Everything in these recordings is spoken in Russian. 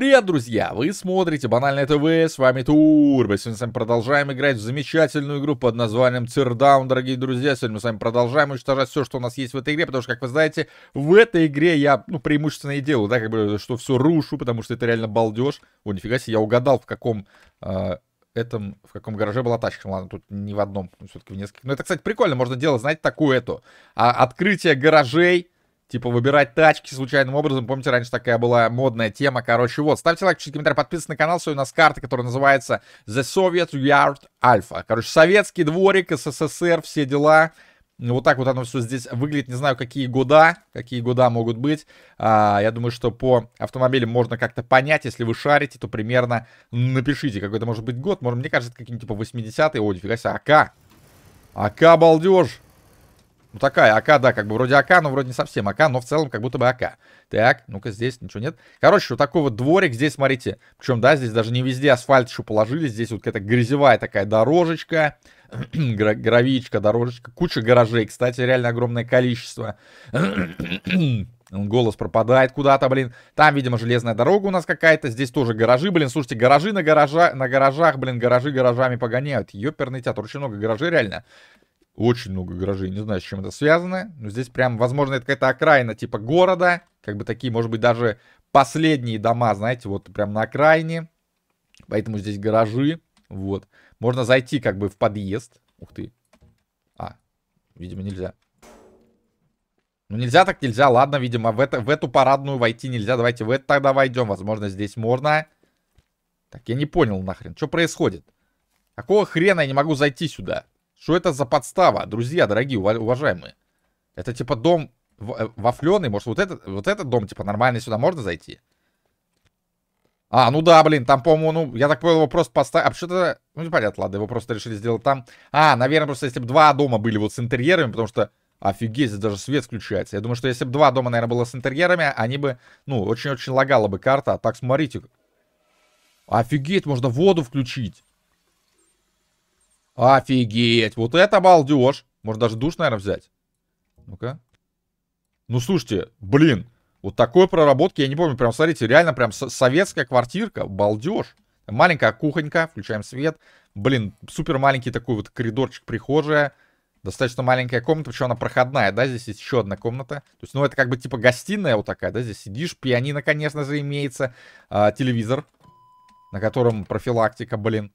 Привет, друзья! Вы смотрите Банальное ТВ, с вами тур. Мы Сегодня с вами продолжаем играть в замечательную игру под названием Цирдаун, дорогие друзья. Сегодня мы с вами продолжаем уничтожать все, что у нас есть в этой игре, потому что, как вы знаете, в этой игре я, ну, преимущественно и делаю, да, как бы, что все рушу, потому что это реально балдеж. О, нифига себе, я угадал, в каком... Э, этом, в каком гараже была тачка. Ну, ладно, тут не в одном, все-таки в нескольких. Но ну, это, кстати, прикольно. Можно делать, знаете, такую эту. А, открытие гаражей Типа выбирать тачки случайным образом. Помните, раньше такая была модная тема. Короче, вот. Ставьте лайк, пишите комментарий, подписывайтесь на канал. Сегодня у нас карта, которая называется The Soviet Yard Alpha. Короче, советский дворик, СССР, все дела. Вот так вот оно все здесь выглядит. Не знаю, какие года, какие года могут быть. А, я думаю, что по автомобилям можно как-то понять. Если вы шарите, то примерно напишите, какой это может быть год. Может, мне кажется, это какие-нибудь типа 80-е. О, нифига себе, АК. АК, балдеж. Ну такая АК, да, как бы вроде АК, но вроде не совсем АК, но в целом как будто бы АК. Так, ну-ка здесь ничего нет. Короче, вот такой вот дворик здесь, смотрите. Причем, да, здесь даже не везде асфальт еще положили. Здесь вот какая-то грязевая такая дорожечка, гравичка, дорожечка. Куча гаражей, кстати, реально огромное количество. Голос пропадает куда-то, блин. Там, видимо, железная дорога у нас какая-то. Здесь тоже гаражи, блин. Слушайте, гаражи на, гаража... на гаражах, блин, гаражи гаражами погоняют. Ёперный театр. Очень много гаражей, реально. Очень много гаражей. Не знаю, с чем это связано. Но здесь прям, возможно, это какая-то окраина типа города. Как бы такие, может быть, даже последние дома, знаете, вот прям на окраине. Поэтому здесь гаражи. Вот. Можно зайти как бы в подъезд. Ух ты. А, видимо, нельзя. Ну, нельзя так нельзя. Ладно, видимо, в, это, в эту парадную войти нельзя. Давайте в это тогда войдем. Возможно, здесь можно. Так, я не понял нахрен. Что происходит? Какого хрена я не могу зайти сюда? Что это за подстава, друзья, дорогие, уважаемые? Это типа дом э, вафленый, может вот этот, вот этот дом типа нормальный сюда можно зайти? А, ну да, блин, там, по-моему, ну, я так понял, его просто поставили. А что-то, ну, непонятно, ладно, его просто решили сделать там. А, наверное, просто если бы два дома были вот с интерьерами, потому что, офигеть, даже свет включается. Я думаю, что если бы два дома, наверное, было с интерьерами, они бы, ну, очень-очень лагала бы карта. А так, смотрите. Офигеть, можно воду включить. Офигеть, вот это балдеж. Можно даже душ, наверное, взять. Ну-ка. Ну, слушайте, блин, вот такой проработки, я не помню, прям, смотрите, реально прям советская квартирка, балдеж. Маленькая кухонька, включаем свет. Блин, супер маленький такой вот коридорчик, прихожая. Достаточно маленькая комната, причем она проходная, да, здесь есть еще одна комната. То есть, ну, это как бы типа гостиная вот такая, да, здесь сидишь, пианино, конечно же, имеется, э, телевизор, на котором профилактика, блин.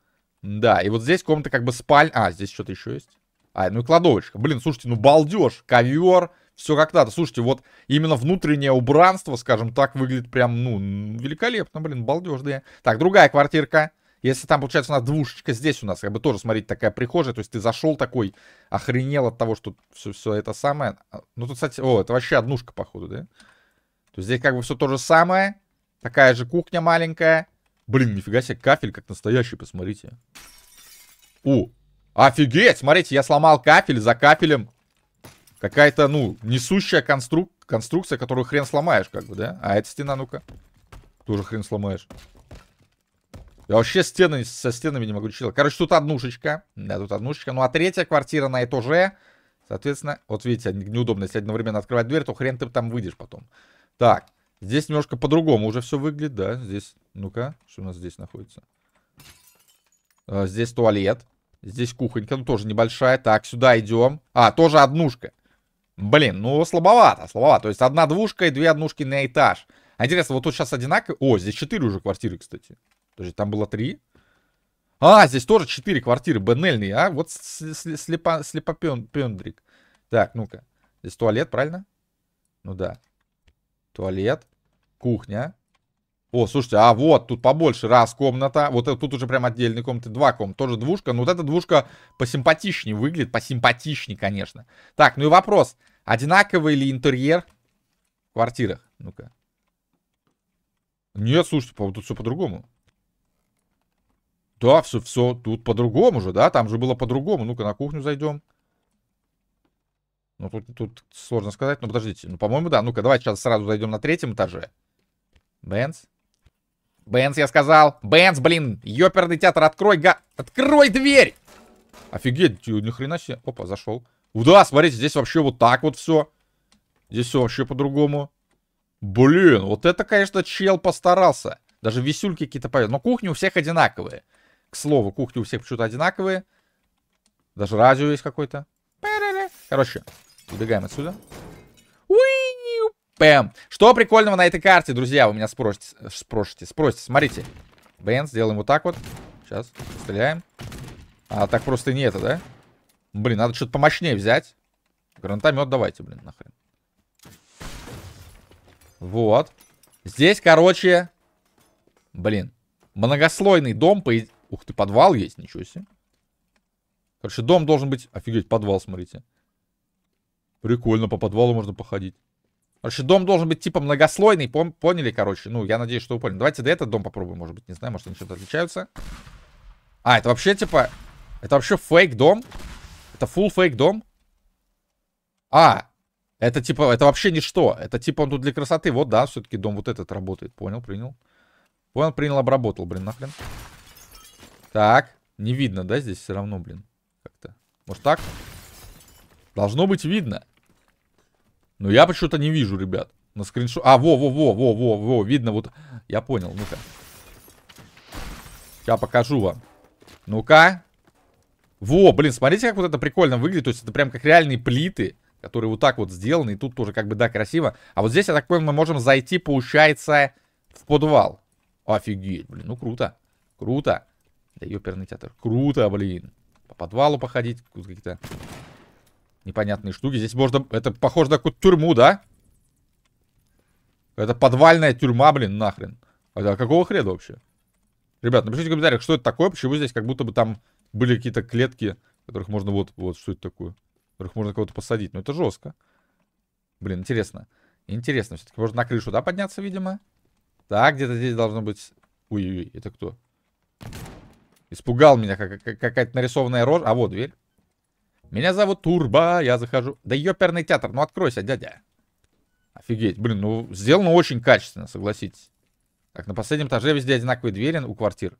Да, и вот здесь комната как бы спальня. А, здесь что-то еще есть. А, ну и кладовочка. Блин, слушайте, ну балдеж, ковер, все как надо. Слушайте, вот именно внутреннее убранство, скажем так, выглядит прям, ну, великолепно, блин, балдеж, да. Так, другая квартирка. Если там, получается, у нас двушечка, здесь у нас, как бы, тоже, смотрите, такая прихожая. То есть ты зашел такой, охренел от того, что все, все это самое. А, ну, тут, кстати, о, это вообще однушка, походу, да? То есть здесь как бы все то же самое. Такая же кухня маленькая. Блин, нифига себе, кафель как настоящий, посмотрите. О, офигеть, смотрите, я сломал кафель, за кафелем какая-то, ну, несущая конструк... конструкция, которую хрен сломаешь, как бы, да? А эта стена, ну-ка, тоже хрен сломаешь. Я вообще стены со стенами не могу читать. Короче, тут однушечка, да, тут однушечка. Ну, а третья квартира на этаже, соответственно, вот видите, неудобно, если одновременно открывать дверь, то хрен ты там выйдешь потом. Так, Здесь немножко по-другому уже все выглядит, да. Здесь, ну-ка, что у нас здесь находится? А, здесь туалет. Здесь кухонька, ну тоже небольшая. Так, сюда идем. А, тоже однушка. Блин, ну слабовато, слабовато. То есть одна двушка и две однушки на этаж. А интересно, вот тут сейчас одинаково... О, здесь четыре уже квартиры, кстати. Подожди, там было три. А, здесь тоже четыре квартиры Бенельные, а? Вот слепо, слепопендрик. Так, ну-ка. Здесь туалет, правильно? Ну да. Туалет. Кухня. О, слушайте, а вот, тут побольше. Раз комната. Вот тут уже прям отдельные комнаты. Два комнаты. Тоже двушка. Но вот эта двушка посимпатичнее выглядит. Посимпатичнее, конечно. Так, ну и вопрос. Одинаковый ли интерьер в квартирах? Ну-ка. Нет, слушайте, тут все по-другому. Да, все, все тут по-другому же, да? Там же было по-другому. Ну-ка, на кухню зайдем. Ну, тут, тут сложно сказать. Ну, подождите. Ну, по-моему, да. Ну-ка, давайте сейчас сразу зайдем на третьем этаже. Бенц. Бенц, я сказал. Бенц, блин. Ёперный театр, открой, га... Открой дверь! Офигеть, ни хрена себе. Опа, зашел. Да, смотрите, здесь вообще вот так вот все. Здесь все вообще по-другому. Блин, вот это, конечно, чел постарался. Даже висюльки какие-то поют. Но кухни у всех одинаковые. К слову, кухни у всех почему-то одинаковые. Даже радио есть какой-то. Короче, Убегаем отсюда. Уинью! Пэм. Что прикольного на этой карте, друзья? Вы меня спросите. Спросите, спросите. Смотрите. Бен, сделаем вот так вот. Сейчас. Стреляем. А, так просто не это, да? Блин, надо что-то помощнее взять. Гранатомет давайте, блин, нахрен. Вот. Здесь, короче... Блин. Многослойный дом. По... Ух ты, подвал есть, ничего себе. Короче, дом должен быть... Офигеть, подвал, смотрите. Прикольно, по подвалу можно походить. Короче, дом должен быть типа многослойный, пом поняли, короче? Ну, я надеюсь, что вы поняли. Давайте до этот дом попробуем, может быть, не знаю, может они чем-то отличаются. А, это вообще типа... Это вообще фейк дом? Это full фейк дом? А, это типа, это вообще ничто. Это типа он тут для красоты. Вот, да, все-таки дом вот этот работает. Понял, принял. Понял, принял, обработал, блин, нахрен. Так, не видно, да, здесь все равно, блин, как-то. Может так? Должно быть видно. Но ну, я почему-то не вижу, ребят. На скриншот. А, во-во-во-во-во-во. Видно вот... Я понял, ну-ка. Сейчас покажу вам. Ну-ка. Во, блин, смотрите, как вот это прикольно выглядит. То есть это прям как реальные плиты, которые вот так вот сделаны. И тут тоже как бы, да, красиво. А вот здесь, я так понимаю, мы можем зайти, получается, в подвал. Офигеть, блин, ну круто. Круто. Да ёперный театр. Круто, блин. По подвалу походить, какие-то непонятные штуки. Здесь можно... Это похоже на какую-то тюрьму, да? Это подвальная тюрьма, блин, нахрен. А какого хрена вообще? Ребят, напишите в комментариях, что это такое, почему здесь как будто бы там были какие-то клетки, которых можно вот, вот, что это такое, которых можно кого-то посадить. но ну, это жестко. Блин, интересно. Интересно, все-таки можно на крышу, да, подняться, видимо? Так, где-то здесь должно быть... Ой-ой-ой, это кто? Испугал меня, как, как какая-то нарисованная рожа. А вот дверь. Меня зовут Турба, я захожу... Да ёперный театр, ну откройся, дядя. Офигеть, блин, ну сделано очень качественно, согласитесь. Так, на последнем этаже везде одинаковые двери у квартир.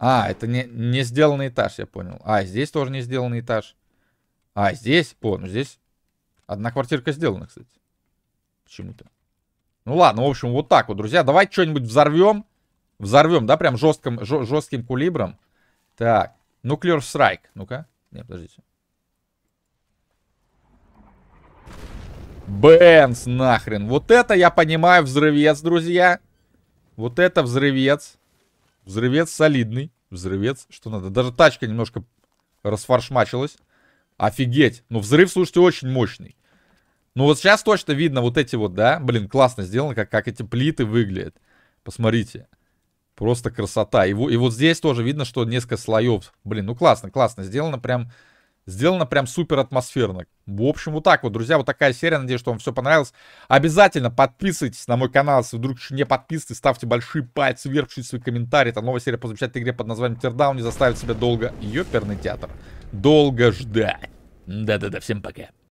А, это не, не сделанный этаж, я понял. А, здесь тоже не сделанный этаж. А, здесь, о, ну здесь одна квартирка сделана, кстати. Почему-то. Ну ладно, в общем, вот так вот, друзья. Давайте что-нибудь взорвем. Взорвем, да, прям жестким, жестким кулибром. Так, Nuclear Strike, ну-ка. Не, подождите. Бенс нахрен. Вот это я понимаю взрывец, друзья. Вот это взрывец. Взрывец солидный. Взрывец, что надо. Даже тачка немножко расфаршмачилась. Офигеть. Ну, взрыв, слушайте, очень мощный. Ну, вот сейчас точно видно вот эти вот, да? Блин, классно сделано, как, как эти плиты выглядят. Посмотрите. Посмотрите. Просто красота. И, и вот здесь тоже видно, что несколько слоев. Блин, ну классно, классно. Сделано прям... Сделано прям супер атмосферно. В общем, вот так вот, друзья, вот такая серия. Надеюсь, что вам все понравилось. Обязательно подписывайтесь на мой канал, если вдруг еще не подписаны. Ставьте большие пальцы вверх, пишите свои комментарии. Это новая серия по замечательной игре под названием Тердаун. Не заставит себя долго. Ёперный театр. Долго ждать. Да-да-да, всем пока.